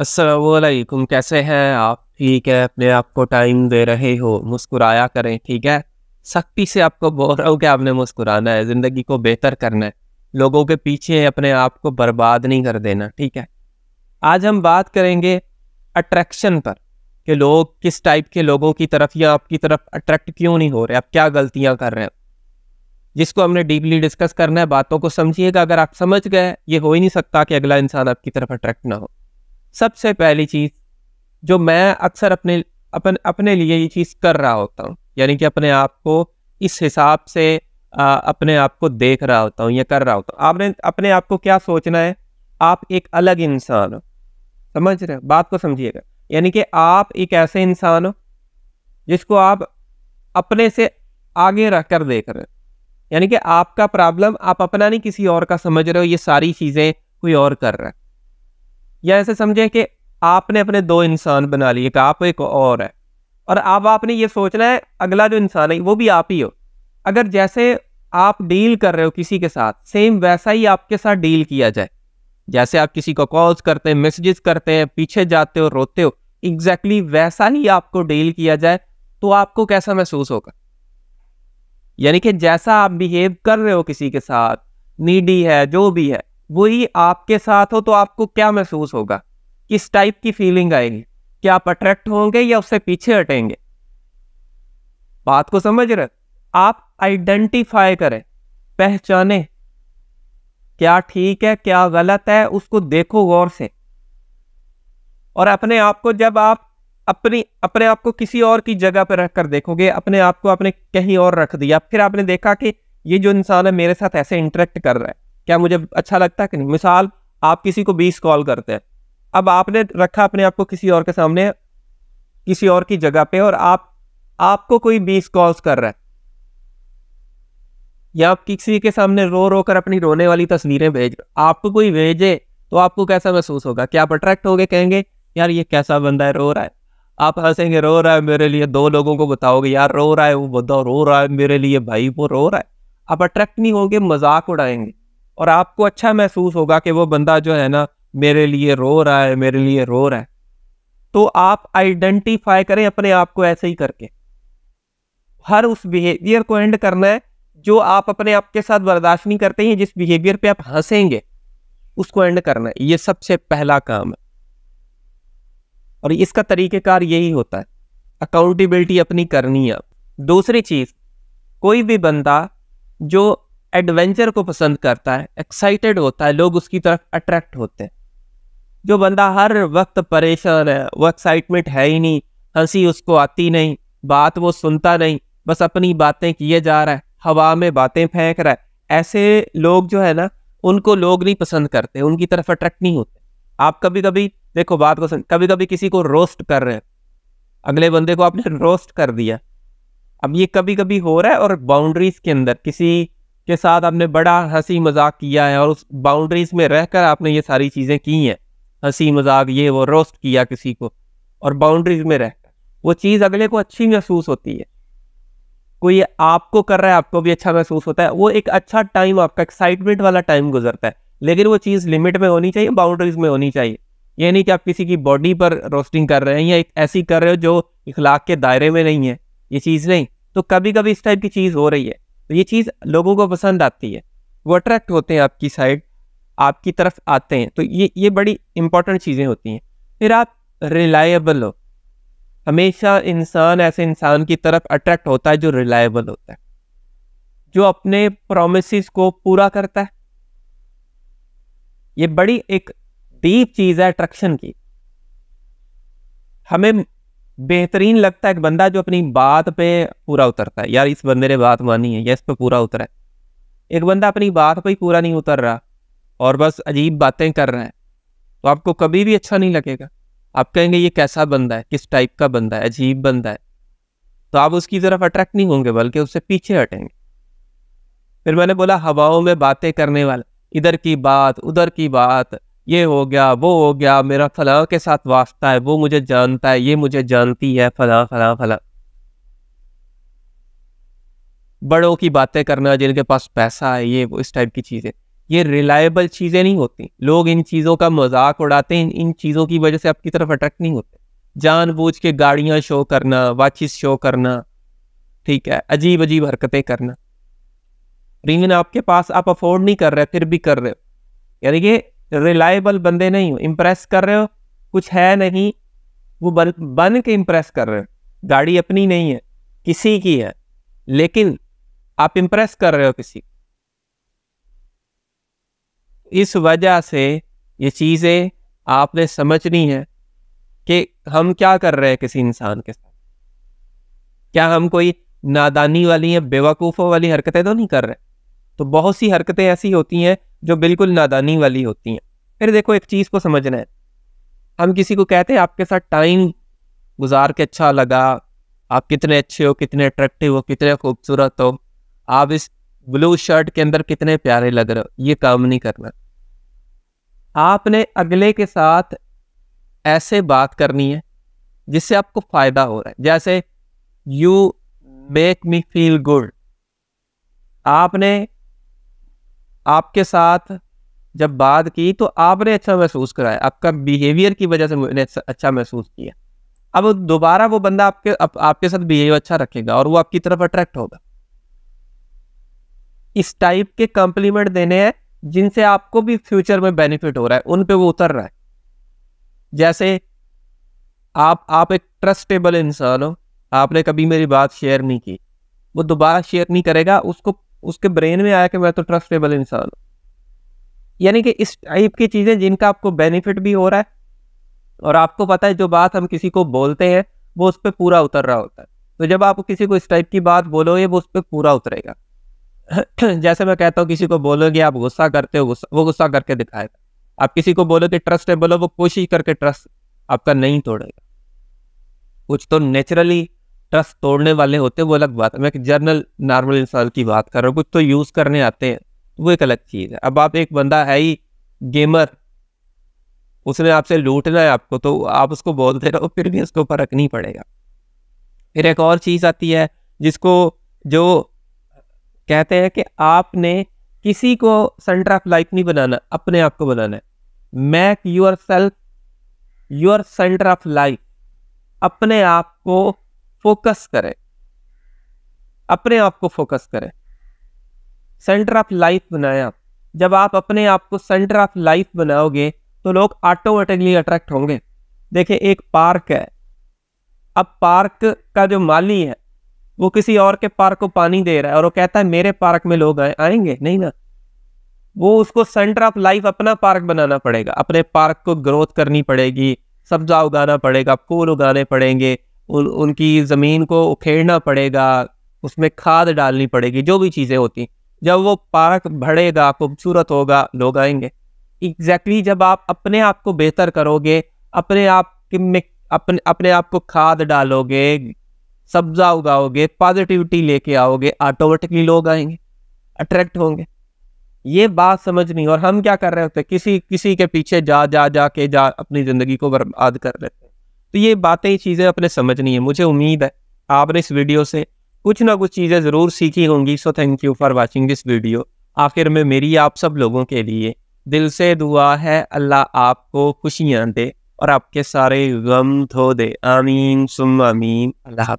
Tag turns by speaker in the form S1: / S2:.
S1: असलकुम कैसे हैं आप ठीक है अपने आप को टाइम दे रहे हो मुस्कुराया करें ठीक है सख्ती से आपको बोल रहा हूँ कि आपने मुस्कुराना है ज़िंदगी को बेहतर करना है लोगों के पीछे अपने आप को बर्बाद नहीं कर देना ठीक है आज हम बात करेंगे अट्रैक्शन पर कि लोग किस टाइप के लोगों की तरफ या आपकी तरफ अट्रैक्ट क्यों नहीं हो रहे आप क्या गलतियाँ कर रहे हैं जिसको हमने डीपली डिस्कस करना है बातों को समझिएगा अगर आप समझ गए ये हो ही नहीं सकता कि अगला इंसान आपकी तरफ अट्रैक्ट ना हो सबसे पहली चीज़ जो मैं अक्सर अपने अपन अपने लिए ये चीज़ कर रहा होता हूँ यानी कि अपने आप को इस हिसाब से आ, अपने आप को देख रहा होता हूँ या कर रहा होता हूँ आपने अपने आप को क्या सोचना है आप एक अलग इंसान हो समझ रहे हो बात को समझिएगा यानी कि आप एक ऐसे इंसान हो जिसको आप अपने से आगे रख कर देख रहे हो यानी कि आपका प्रॉब्लम आप अपना नहीं किसी और का समझ रहे हो ये सारी चीज़ें कोई और कर रहा है या ऐसे समझें कि आपने अपने दो इंसान बना लिए कि आप एक और है और अब आपने ये सोचना है अगला जो इंसान है वो भी आप ही हो अगर जैसे आप डील कर रहे हो किसी के साथ सेम वैसा ही आपके साथ डील किया जाए जैसे आप किसी को कॉल्स करते हैं मैसेजेस करते हैं पीछे जाते हो रोते हो एग्जैक्टली exactly वैसा ही आपको डील किया जाए तो आपको कैसा महसूस होगा यानी कि जैसा आप बिहेव कर रहे हो किसी के साथ नीडी है जो भी है वही आपके साथ हो तो आपको क्या महसूस होगा किस टाइप की फीलिंग आएगी क्या आप अट्रैक्ट होंगे या उससे पीछे हटेंगे बात को समझ रहे आप आइडेंटिफाई करें पहचाने क्या ठीक है क्या गलत है उसको देखो गौर से और अपने आप को जब आप अपनी अपने आप को किसी और की जगह पर रखकर देखोगे अपने आप को आपने कहीं और रख दिया फिर आपने देखा कि ये जो इंसान है मेरे साथ ऐसे इंटरेक्ट कर रहा है क्या मुझे अच्छा लगता है कि नहीं मिसाल आप किसी को बीस कॉल करते हैं अब आपने रखा अपने आप को किसी और के सामने किसी और की जगह पे और आप आपको कोई बीस कॉल्स कर रहा है या आप किसी के सामने रो रो कर अपनी रोने वाली तस्वीरें भेज आपको कोई भेजे तो आपको कैसा महसूस होगा क्या आप अट्रैक्ट गए कहेंगे यार ये कैसा बंदा है रो रहा है आप हंसेंगे रो रहा है मेरे लिए दो लोगों को बताओगे यार रो रहा है वो बताओ रो रहा है मेरे लिए भाई वो रो रहा है आप अट्रैक्ट नहीं होगे मजाक उड़ाएंगे और आपको अच्छा महसूस होगा कि वो बंदा जो है ना मेरे लिए रो रहा है मेरे लिए रो रहा है तो आप आइडेंटिफाई करें अपने आप को ऐसे ही करके हर उस बिहेवियर को एंड करना है जो आप अपने आप के साथ बर्दाश्त नहीं करते हैं जिस बिहेवियर पे आप हंसेंगे उसको एंड करना है ये सबसे पहला काम है और इसका तरीक़ेकार यही होता है अकाउंटेबिलिटी अपनी करनी है दूसरी चीज़ कोई भी बंदा जो एडवेंचर को पसंद करता है एक्साइटेड होता है लोग उसकी तरफ अट्रैक्ट होते हैं जो बंदा हर वक्त परेशान है वो एक्साइटमेंट है ही नहीं हंसी उसको आती नहीं बात वो सुनता नहीं बस अपनी बातें किए जा रहा है हवा में बातें फेंक रहा है ऐसे लोग जो है ना उनको लोग नहीं पसंद करते उनकी तरफ अट्रैक्ट नहीं होते आप कभी कभी देखो बात को कभी कभी किसी को रोस्ट कर रहे हैं अगले बंदे को आपने रोस्ट कर दिया अब ये कभी कभी हो रहा है और बाउंड्रीज के अंदर किसी के साथ आपने बड़ा हंसी मजाक किया है और उस बाउंड्रीज में रहकर आपने ये सारी चीज़ें की हैं हंसी मजाक ये वो रोस्ट किया किसी को और बाउंड्रीज में रह वो चीज़ अगले को अच्छी महसूस होती है कोई आपको कर रहा है आपको भी अच्छा महसूस होता है वो एक अच्छा टाइम आपका एक्साइटमेंट वाला टाइम गुजरता है लेकिन वो चीज़ लिमिट में होनी चाहिए बाउंड्रीज में होनी चाहिए ये नहीं कि आप किसी की बॉडी पर रोस्टिंग कर रहे हैं या एक ऐसी कर रहे हो जो इखलाक के दायरे में नहीं है ये चीज़ नहीं तो कभी कभी इस टाइप की चीज़ हो रही है तो ये चीज़ लोगों को पसंद आती है वो अट्रैक्ट होते हैं आपकी साइड आपकी तरफ आते हैं तो ये ये बड़ी इंपॉर्टेंट चीज़ें होती हैं फिर आप रिलायबल हो हमेशा इंसान ऐसे इंसान की तरफ अट्रैक्ट होता है जो रिलायबल होता है जो अपने प्रोमिस को पूरा करता है ये बड़ी एक डीप चीज़ है अट्रैक्शन की हमें बेहतरीन लगता है एक बंदा जो अपनी बात पे पूरा उतरता है यार इस बंदे ने बात मानी है या इस पर पूरा उतरा है एक बंदा अपनी बात पे ही पूरा नहीं उतर रहा और बस अजीब बातें कर रहा है तो आपको कभी भी अच्छा नहीं लगेगा आप कहेंगे ये कैसा बंदा है किस टाइप का बंदा है अजीब बंदा है तो आप उसकी तरफ अट्रैक्ट नहीं होंगे बल्कि उससे पीछे हटेंगे फिर मैंने बोला हवाओं में बातें करने वाला इधर की बात उधर की बात ये हो गया वो हो गया मेरा फला के साथ वास्ता है वो मुझे जानता है ये मुझे जानती है फला फला फला बड़ों की बातें करना जिनके पास पैसा है ये वो इस टाइप की चीज़ें ये रिलायबल चीज़ें नहीं होती लोग इन चीज़ों का मजाक उड़ाते हैं इन चीज़ों की वजह से आपकी तरफ अट्रैक्ट नहीं होते जानबूझ के गाड़ियां शो करना वाचिस शो करना ठीक है अजीब अजीब हरकतें करना रिंगन आपके पास आप अफोर्ड नहीं कर रहे फिर भी कर रहे हो यानी कि रिलायबल बंदे नहीं हो इम्प्रेस कर रहे हो कुछ है नहीं वो बन बन के इम्प्रेस कर रहे हो गाड़ी अपनी नहीं है किसी की है लेकिन आप इम्प्रेस कर रहे हो किसी इस वजह से ये चीज़ें आपने समझनी है कि हम क्या कर रहे हैं किसी इंसान के साथ क्या हम कोई नादानी वाली या बेवकूफ़ों वाली हरकतें तो नहीं कर रहे तो बहुत सी हरकतें ऐसी होती हैं जो बिल्कुल नादानी वाली होती हैं फिर देखो एक चीज़ को समझना है हम किसी को कहते हैं आपके साथ टाइम गुजार के अच्छा लगा आप कितने अच्छे हो कितने अट्रैक्टिव हो कितने खूबसूरत हो आप इस ब्लू शर्ट के अंदर कितने प्यारे लग रहे हो ये काम नहीं करना आपने अगले के साथ ऐसे बात करनी है जिससे आपको फ़ायदा हो रहा है जैसे you make me feel good आपने आपके साथ जब बात की तो आपने अच्छा महसूस कराया आपका बिहेवियर की वजह से मैंने अच्छा-, अच्छा महसूस किया अब दोबारा वो बंदा आपके आप, आपके साथ बिहेव अच्छा रखेगा और वो आपकी तरफ अट्रैक्ट होगा इस टाइप के कॉम्प्लीमेंट देने हैं जिनसे आपको भी फ्यूचर में बेनिफिट हो रहा है उन पर वो उतर रहा है जैसे आप आप एक ट्रस्टेबल इंसान हो आपने कभी मेरी बात शेयर नहीं की वो दोबारा शेयर नहीं करेगा उसको उसके ब्रेन में आया कि मैं तो ट्रस्टेबल इंसान हूँ यानी कि इस टाइप की चीज़ें जिनका आपको बेनिफिट भी हो रहा है और आपको पता है जो बात हम किसी को बोलते हैं वो उस पर पूरा उतर रहा होता है तो जब आप किसी को इस टाइप की बात बोलोगे वो उस पर पूरा उतरेगा जैसे मैं कहता हूँ किसी को बोलोगे आप गुस्सा करते हो गुस्सा वो गुस्सा करके दिखाएगा आप किसी को बोलो कि ट्रस्ट है बोलो वो कोशिश करके ट्रस्ट आपका नहीं तोड़ेगा कुछ तो नेचुरली ट्रस्ट तोड़ने वाले होते हैं वो अलग बात है मैं जर्नल नॉर्मल इंसान की बात कर रहा हूँ कुछ तो यूज़ करने आते हैं वो एक अलग चीज़ है अब आप एक बंदा है ही गेमर उसने आपसे लूटना है आपको तो आप उसको बोल दे रहे हो फिर भी उसको फ़र्क नहीं पड़ेगा फिर एक और चीज़ आती है जिसको जो कहते हैं कि आपने किसी को सेंटर ऑफ लाइफ नहीं बनाना अपने आप को बनाना है make yourself your centre of life अपने आप को फोकस करें अपने आप को फोकस करें सेंटर ऑफ लाइफ बनाए आप जब आप अपने आप को सेंटर ऑफ लाइफ बनाओगे तो लोग ऑटोमेटिकली अट्रैक्ट होंगे देखिए एक पार्क है अब पार्क का जो माली है वो किसी और के पार्क को पानी दे रहा है और वो कहता है मेरे पार्क में लोग आए आएंगे नहीं ना वो उसको सेंटर ऑफ लाइफ अपना पार्क बनाना पड़ेगा अपने पार्क को ग्रोथ करनी पड़ेगी सब्जा उगाना पड़ेगा फूल उगाने पड़ेंगे उन, उनकी ज़मीन को उखेड़ना पड़ेगा उसमें खाद डालनी पड़ेगी जो भी चीज़ें होती जब वो पार्क बढ़ेगा खूबसूरत होगा लोग आएंगे एग्जैक्टली exactly जब आप अपने आप को बेहतर करोगे अपने आप में अपने अपने आप को खाद डालोगे सब्जा उगाओगे पॉजिटिविटी लेके आओगे ऑटोमेटिकली लोग आएंगे अट्रैक्ट होंगे ये बात समझ नहीं और हम क्या कर रहे होते किसी किसी के पीछे जा जा जा के जा अपनी ज़िंदगी को बर्बाद कर रहे हैं तो ये बातें चीज़ें अपने समझनी है मुझे उम्मीद है आपने इस वीडियो से कुछ ना कुछ चीज़ें ज़रूर सीखी होंगी so thank you for watching this video आखिर में मेरी आप सब लोगों के लिए दिल से दुआ है अल्लाह आपको खुशियाँ दे और आपके सारे गम धो दे आमीन सुम आमीन अल्लाह